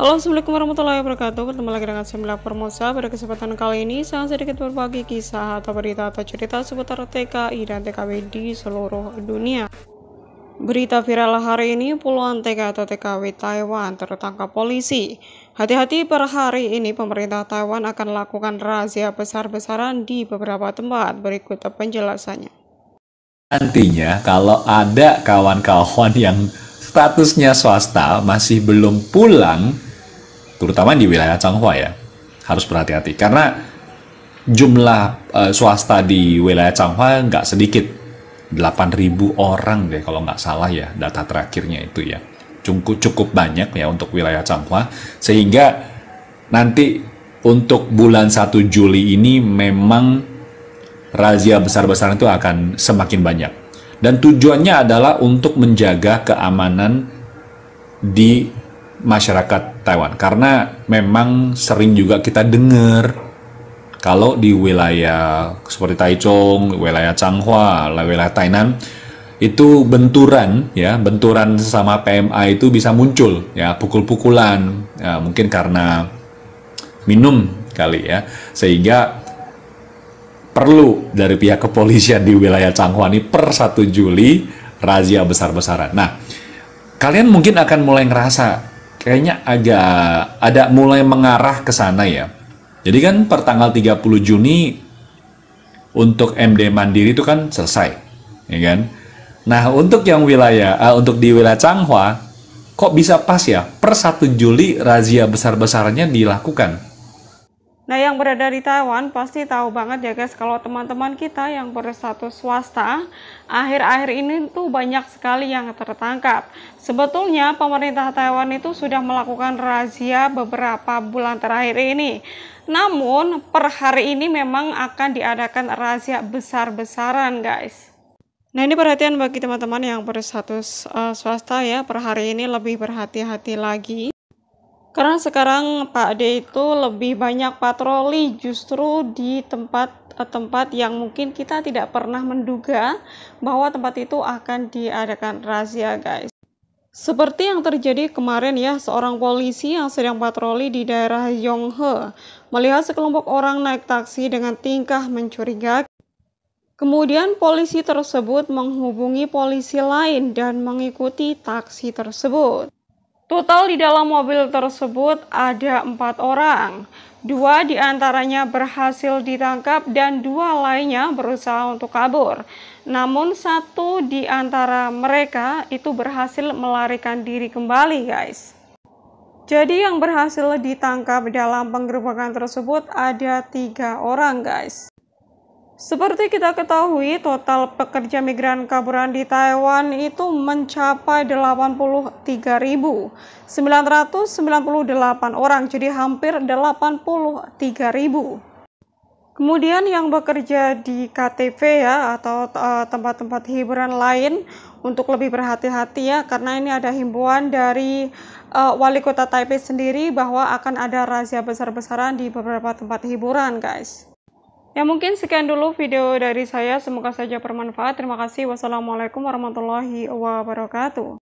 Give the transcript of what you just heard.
Halo assalamualaikum warahmatullahi wabarakatuh bertemu lagi dengan Melapor Formosa pada kesempatan kali ini saya sedikit berbagi kisah atau berita atau cerita seputar TKI dan TKW di seluruh dunia Berita viral hari ini puluhan TK atau TKW Taiwan tertangkap polisi. Hati-hati per hari ini pemerintah Taiwan akan lakukan razia besar-besaran di beberapa tempat. Berikut penjelasannya. Nantinya kalau ada kawan-kawan yang statusnya swasta masih belum pulang, terutama di wilayah Changhua ya, harus berhati-hati karena jumlah uh, swasta di wilayah Changhua nggak sedikit, 8.000 orang deh kalau nggak salah ya data terakhirnya itu ya, cukup cukup banyak ya untuk wilayah Changhua sehingga nanti untuk bulan 1 Juli ini memang razia besar-besaran itu akan semakin banyak dan tujuannya adalah untuk menjaga keamanan di masyarakat Taiwan. Karena memang sering juga kita dengar kalau di wilayah seperti Taichung, wilayah Changhua, wilayah Tainan itu benturan ya, benturan sesama PMA itu bisa muncul ya, pukul-pukulan ya, mungkin karena minum kali ya. Sehingga perlu dari pihak kepolisian di wilayah Changhua ini per 1 Juli razia besar-besaran. Nah, kalian mungkin akan mulai ngerasa kayaknya agak ada mulai mengarah ke sana ya. Jadi kan per tanggal 30 Juni untuk MD Mandiri itu kan selesai, ya kan? Nah, untuk yang wilayah uh, untuk di wilayah Changhua kok bisa pas ya per 1 Juli razia besar-besarnya dilakukan. Nah, yang berada di Taiwan pasti tahu banget ya guys kalau teman-teman kita yang berstatus swasta akhir-akhir ini tuh banyak sekali yang tertangkap. Sebetulnya pemerintah Taiwan itu sudah melakukan razia beberapa bulan terakhir ini. Namun, per hari ini memang akan diadakan razia besar-besaran, guys. Nah ini perhatian bagi teman-teman yang berstatus uh, swasta ya per hari ini lebih berhati-hati lagi karena sekarang Pak D itu lebih banyak patroli justru di tempat-tempat eh, yang mungkin kita tidak pernah menduga bahwa tempat itu akan diadakan razia guys. Seperti yang terjadi kemarin ya, seorang polisi yang sedang patroli di daerah Yonghe melihat sekelompok orang naik taksi dengan tingkah mencurigakan. Kemudian polisi tersebut menghubungi polisi lain dan mengikuti taksi tersebut. Total di dalam mobil tersebut ada empat orang. Dua diantaranya berhasil ditangkap dan dua lainnya berusaha untuk kabur. Namun satu di antara mereka itu berhasil melarikan diri kembali guys. Jadi yang berhasil ditangkap dalam penggerbakan tersebut ada tiga orang guys. Seperti kita ketahui, total pekerja migran kaburan di Taiwan itu mencapai 83.998 orang, jadi hampir 83.000. Kemudian yang bekerja di KTV ya atau eh, tempat-tempat uh, hiburan lain untuk lebih berhati-hati ya karena ini ada himbauan dari uh, wali kota Taipei sendiri bahwa akan ada razia besar-besaran di beberapa tempat hiburan guys. Ya mungkin sekian dulu video dari saya, semoga saja bermanfaat. Terima kasih. Wassalamualaikum warahmatullahi wabarakatuh.